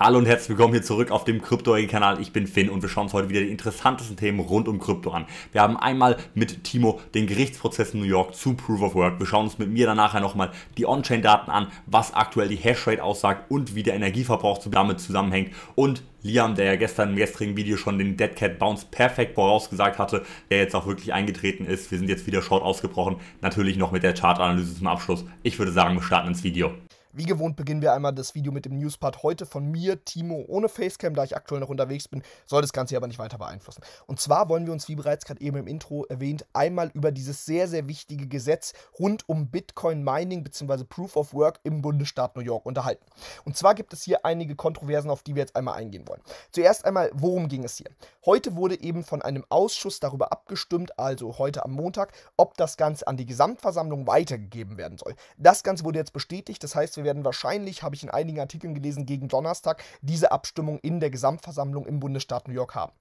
Hallo und herzlich willkommen hier zurück auf dem Krypto-Kanal. Ich bin Finn und wir schauen uns heute wieder die interessantesten Themen rund um Krypto an. Wir haben einmal mit Timo den Gerichtsprozess in New York zu Proof of Work. Wir schauen uns mit mir dann nachher nochmal die On-Chain-Daten an, was aktuell die Hashrate aussagt und wie der Energieverbrauch damit zusammenhängt. Und Liam, der ja gestern im gestrigen Video schon den Dead Cat Bounce perfekt vorausgesagt hatte, der jetzt auch wirklich eingetreten ist. Wir sind jetzt wieder short ausgebrochen. Natürlich noch mit der Chart-Analyse zum Abschluss. Ich würde sagen, wir starten ins Video. Wie gewohnt beginnen wir einmal das Video mit dem Newspart heute von mir, Timo, ohne Facecam, da ich aktuell noch unterwegs bin, soll das Ganze aber nicht weiter beeinflussen. Und zwar wollen wir uns, wie bereits gerade eben im Intro erwähnt, einmal über dieses sehr, sehr wichtige Gesetz rund um Bitcoin Mining bzw. Proof of Work im Bundesstaat New York unterhalten. Und zwar gibt es hier einige Kontroversen, auf die wir jetzt einmal eingehen wollen. Zuerst einmal, worum ging es hier? Heute wurde eben von einem Ausschuss darüber abgestimmt, also heute am Montag, ob das Ganze an die Gesamtversammlung weitergegeben werden soll. Das Ganze wurde jetzt bestätigt, das heißt, wir werden werden wahrscheinlich, habe ich in einigen Artikeln gelesen, gegen Donnerstag diese Abstimmung in der Gesamtversammlung im Bundesstaat New York haben.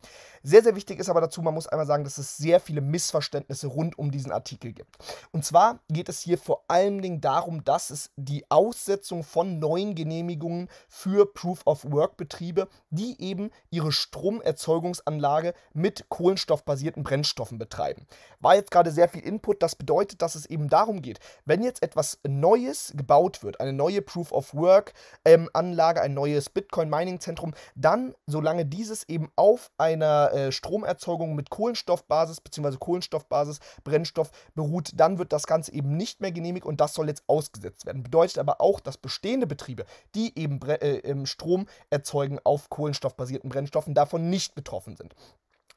Sehr, sehr wichtig ist aber dazu, man muss einmal sagen, dass es sehr viele Missverständnisse rund um diesen Artikel gibt. Und zwar geht es hier vor allen Dingen darum, dass es die Aussetzung von neuen Genehmigungen für Proof-of-Work-Betriebe, die eben ihre Stromerzeugungsanlage mit kohlenstoffbasierten Brennstoffen betreiben. War jetzt gerade sehr viel Input, das bedeutet, dass es eben darum geht, wenn jetzt etwas Neues gebaut wird, eine neue neue Proof of Work ähm, Anlage, ein neues Bitcoin Mining Zentrum, dann, solange dieses eben auf einer äh, Stromerzeugung mit Kohlenstoffbasis bzw. Kohlenstoffbasis Brennstoff beruht, dann wird das Ganze eben nicht mehr genehmigt und das soll jetzt ausgesetzt werden. Bedeutet aber auch, dass bestehende Betriebe, die eben Bre äh, ähm, Strom erzeugen auf kohlenstoffbasierten Brennstoffen, davon nicht betroffen sind.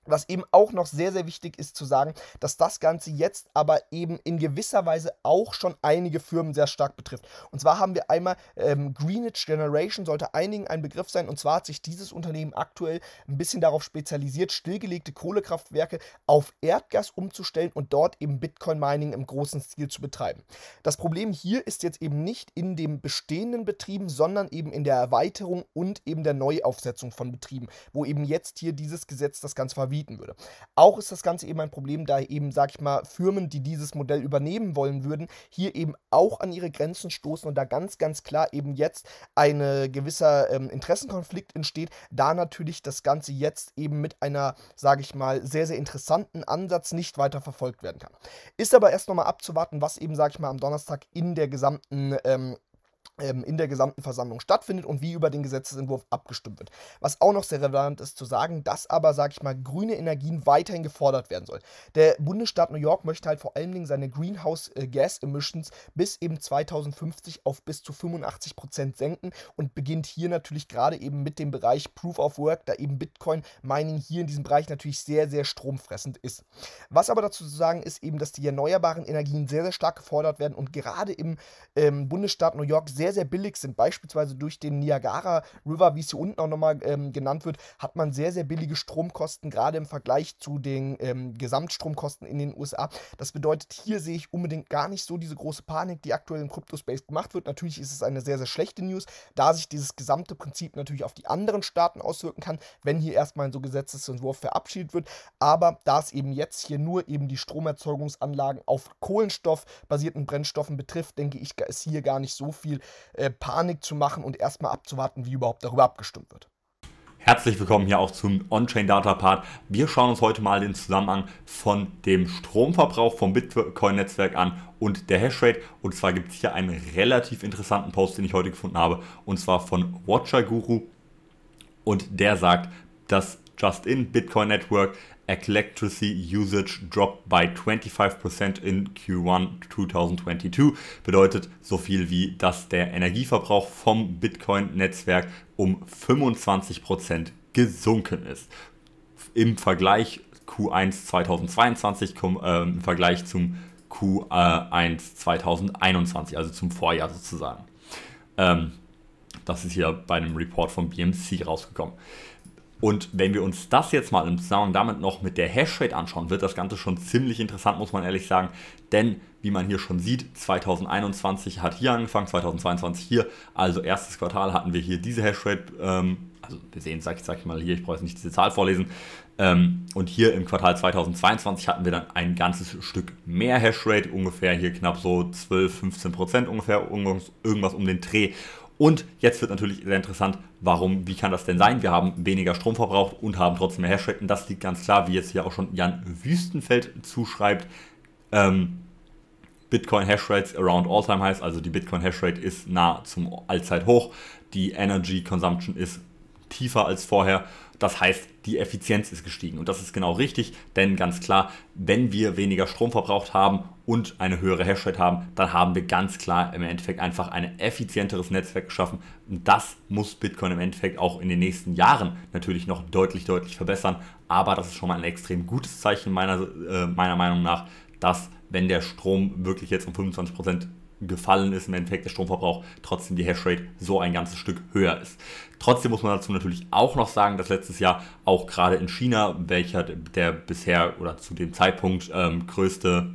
Was eben auch noch sehr, sehr wichtig ist zu sagen, dass das Ganze jetzt aber eben in gewisser Weise auch schon einige Firmen sehr stark betrifft. Und zwar haben wir einmal ähm, Greenwich Generation, sollte einigen ein Begriff sein. Und zwar hat sich dieses Unternehmen aktuell ein bisschen darauf spezialisiert, stillgelegte Kohlekraftwerke auf Erdgas umzustellen und dort eben Bitcoin-Mining im großen Stil zu betreiben. Das Problem hier ist jetzt eben nicht in den bestehenden Betrieben, sondern eben in der Erweiterung und eben der Neuaufsetzung von Betrieben, wo eben jetzt hier dieses Gesetz das Ganze verwirrt bieten würde. Auch ist das Ganze eben ein Problem, da eben, sag ich mal, Firmen, die dieses Modell übernehmen wollen würden, hier eben auch an ihre Grenzen stoßen und da ganz, ganz klar eben jetzt ein gewisser ähm, Interessenkonflikt entsteht, da natürlich das Ganze jetzt eben mit einer, sage ich mal, sehr, sehr interessanten Ansatz nicht weiter verfolgt werden kann. Ist aber erst nochmal abzuwarten, was eben, sag ich mal, am Donnerstag in der gesamten ähm, ähm, in der gesamten Versammlung stattfindet und wie über den Gesetzesentwurf abgestimmt wird. Was auch noch sehr relevant ist zu sagen, dass aber, sage ich mal, grüne Energien weiterhin gefordert werden soll. Der Bundesstaat New York möchte halt vor allen Dingen seine Greenhouse äh, Gas Emissions bis eben 2050 auf bis zu 85 Prozent senken und beginnt hier natürlich gerade eben mit dem Bereich Proof of Work, da eben Bitcoin Mining hier in diesem Bereich natürlich sehr, sehr stromfressend ist. Was aber dazu zu sagen ist eben, dass die erneuerbaren Energien sehr, sehr stark gefordert werden und gerade im ähm, Bundesstaat New York sehr sehr, sehr billig sind, beispielsweise durch den Niagara River, wie es hier unten auch nochmal ähm, genannt wird, hat man sehr, sehr billige Stromkosten, gerade im Vergleich zu den ähm, Gesamtstromkosten in den USA. Das bedeutet, hier sehe ich unbedingt gar nicht so diese große Panik, die aktuell im Crypto-Space gemacht wird. Natürlich ist es eine sehr, sehr schlechte News, da sich dieses gesamte Prinzip natürlich auf die anderen Staaten auswirken kann, wenn hier erstmal ein so Gesetzesentwurf verabschiedet wird. Aber da es eben jetzt hier nur eben die Stromerzeugungsanlagen auf Kohlenstoffbasierten Brennstoffen betrifft, denke ich, ist hier gar nicht so viel äh, Panik zu machen und erstmal abzuwarten, wie überhaupt darüber abgestimmt wird. Herzlich willkommen hier auch zum On-Chain Data Part. Wir schauen uns heute mal den Zusammenhang von dem Stromverbrauch vom Bitcoin-Netzwerk an und der Hashrate. Und zwar gibt es hier einen relativ interessanten Post, den ich heute gefunden habe, und zwar von Watcher Guru. Und der sagt, dass Just-in Bitcoin Network electricity usage dropped by 25% in Q1 2022. Bedeutet so viel wie, dass der Energieverbrauch vom Bitcoin-Netzwerk um 25% gesunken ist. Im Vergleich Q1 2022, äh, im Vergleich zum Q1 2021, also zum Vorjahr sozusagen. Ähm, das ist hier bei einem Report von BMC rausgekommen. Und wenn wir uns das jetzt mal im Zusammenhang damit noch mit der Hashrate anschauen, wird das Ganze schon ziemlich interessant, muss man ehrlich sagen. Denn, wie man hier schon sieht, 2021 hat hier angefangen, 2022 hier. Also erstes Quartal hatten wir hier diese Hashrate. Ähm, also wir sehen, sag ich, sag ich mal hier, ich brauche jetzt nicht diese Zahl vorlesen. Ähm, und hier im Quartal 2022 hatten wir dann ein ganzes Stück mehr Hashrate, ungefähr hier knapp so 12, 15 Prozent ungefähr, irgendwas, irgendwas um den Dreh. Und jetzt wird natürlich sehr interessant, warum, wie kann das denn sein? Wir haben weniger Strom verbraucht und haben trotzdem mehr Hashrate. Und das liegt ganz klar, wie jetzt hier auch schon Jan Wüstenfeld zuschreibt. Ähm, Bitcoin Hashrates around all-time highs, also die Bitcoin Hashrate ist nah zum Allzeithoch. Die Energy Consumption ist tiefer als vorher. Das heißt, die Effizienz ist gestiegen. Und das ist genau richtig, denn ganz klar, wenn wir weniger Strom verbraucht haben und eine höhere Hashrate haben, dann haben wir ganz klar im Endeffekt einfach ein effizienteres Netzwerk geschaffen. Und das muss Bitcoin im Endeffekt auch in den nächsten Jahren natürlich noch deutlich, deutlich verbessern. Aber das ist schon mal ein extrem gutes Zeichen meiner, äh, meiner Meinung nach, dass wenn der Strom wirklich jetzt um 25% gefallen ist, im Endeffekt der Stromverbrauch trotzdem die Hashrate so ein ganzes Stück höher ist. Trotzdem muss man dazu natürlich auch noch sagen, dass letztes Jahr auch gerade in China, welcher der bisher oder zu dem Zeitpunkt ähm, größte,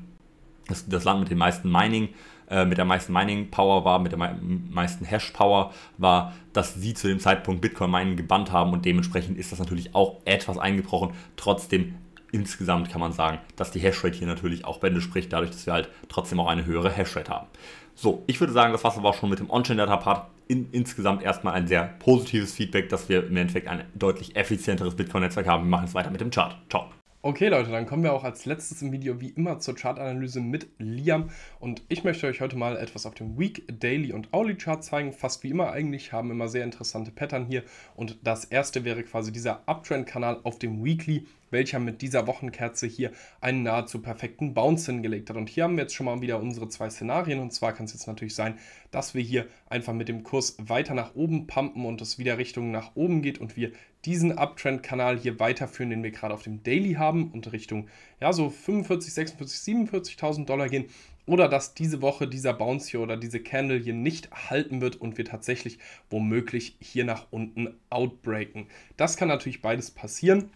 das, das Land mit den meisten Mining, äh, mit der meisten Mining Power war, mit der meisten Hash Power war, dass sie zu dem Zeitpunkt Bitcoin Mining gebannt haben und dementsprechend ist das natürlich auch etwas eingebrochen. Trotzdem insgesamt kann man sagen, dass die Hashrate hier natürlich auch Bände spricht, dadurch, dass wir halt trotzdem auch eine höhere Hashrate haben. So, ich würde sagen, das war es aber auch schon mit dem On-Chain-Data-Part. In, insgesamt erstmal ein sehr positives Feedback, dass wir im Endeffekt ein deutlich effizienteres Bitcoin-Netzwerk haben. Wir machen jetzt weiter mit dem Chart. Ciao. Okay Leute, dann kommen wir auch als letztes im Video wie immer zur Chartanalyse mit Liam und ich möchte euch heute mal etwas auf dem Week, Daily und Hourly Chart zeigen. Fast wie immer eigentlich haben immer sehr interessante Pattern hier und das erste wäre quasi dieser Uptrend-Kanal auf dem Weekly welcher mit dieser Wochenkerze hier einen nahezu perfekten Bounce hingelegt hat. Und hier haben wir jetzt schon mal wieder unsere zwei Szenarien. Und zwar kann es jetzt natürlich sein, dass wir hier einfach mit dem Kurs weiter nach oben pumpen und es wieder Richtung nach oben geht und wir diesen Uptrend-Kanal hier weiterführen, den wir gerade auf dem Daily haben und Richtung ja so 45, 46, 47.000 Dollar gehen oder dass diese Woche dieser Bounce hier oder diese Candle hier nicht halten wird und wir tatsächlich womöglich hier nach unten outbreaken. Das kann natürlich beides passieren.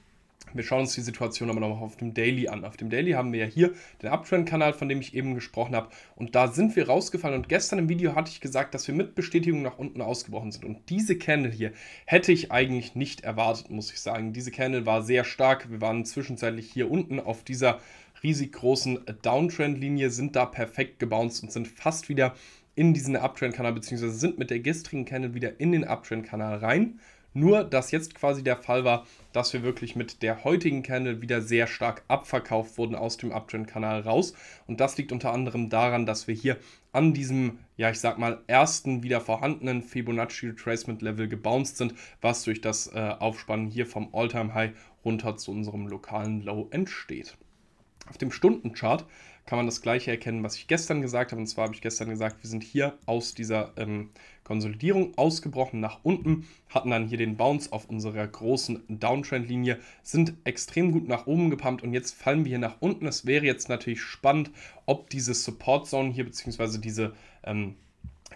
Wir schauen uns die Situation aber noch auf dem Daily an. Auf dem Daily haben wir ja hier den Uptrend-Kanal, von dem ich eben gesprochen habe. Und da sind wir rausgefallen. Und gestern im Video hatte ich gesagt, dass wir mit Bestätigung nach unten ausgebrochen sind. Und diese Candle hier hätte ich eigentlich nicht erwartet, muss ich sagen. Diese Candle war sehr stark. Wir waren zwischenzeitlich hier unten auf dieser riesig großen Downtrend-Linie, sind da perfekt gebounced und sind fast wieder in diesen Uptrend-Kanal, beziehungsweise sind mit der gestrigen Candle wieder in den Uptrend-Kanal rein nur, dass jetzt quasi der Fall war, dass wir wirklich mit der heutigen Candle wieder sehr stark abverkauft wurden aus dem Uptrend-Kanal raus. Und das liegt unter anderem daran, dass wir hier an diesem, ja, ich sag mal, ersten wieder vorhandenen Fibonacci Retracement Level gebounced sind, was durch das äh, Aufspannen hier vom all time high runter zu unserem lokalen Low entsteht. Auf dem Stundenchart kann man das gleiche erkennen, was ich gestern gesagt habe. Und zwar habe ich gestern gesagt, wir sind hier aus dieser ähm, Konsolidierung ausgebrochen nach unten, hatten dann hier den Bounce auf unserer großen Downtrend-Linie, sind extrem gut nach oben gepumpt und jetzt fallen wir hier nach unten. Es wäre jetzt natürlich spannend, ob diese Support-Zone hier, beziehungsweise diese ähm,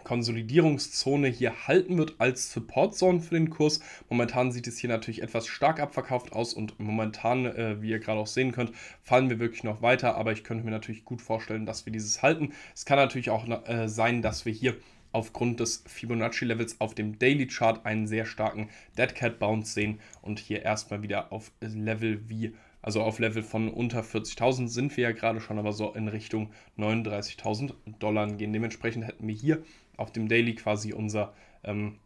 Konsolidierungszone hier halten wird als Supportzone für den Kurs. Momentan sieht es hier natürlich etwas stark abverkauft aus und momentan, äh, wie ihr gerade auch sehen könnt, fallen wir wirklich noch weiter, aber ich könnte mir natürlich gut vorstellen, dass wir dieses halten. Es kann natürlich auch äh, sein, dass wir hier aufgrund des Fibonacci-Levels auf dem Daily Chart einen sehr starken Dead Cat Bounce sehen und hier erstmal wieder auf Level wie also auf Level von unter 40.000 sind wir ja gerade schon, aber so in Richtung 39.000 Dollar gehen. Dementsprechend hätten wir hier auf dem Daily quasi unser, ähm,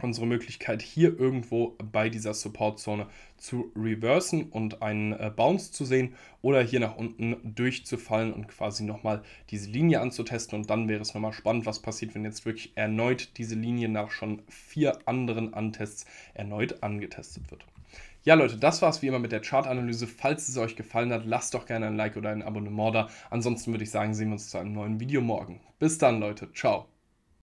unsere Möglichkeit, hier irgendwo bei dieser Support-Zone zu reversen und einen äh, Bounce zu sehen oder hier nach unten durchzufallen und quasi nochmal diese Linie anzutesten. Und dann wäre es nochmal spannend, was passiert, wenn jetzt wirklich erneut diese Linie nach schon vier anderen Antests erneut angetestet wird. Ja, Leute, das war's wie immer mit der Chartanalyse. Falls es euch gefallen hat, lasst doch gerne ein Like oder ein Abonnement da. Ansonsten würde ich sagen, sehen wir uns zu einem neuen Video morgen. Bis dann, Leute. Ciao.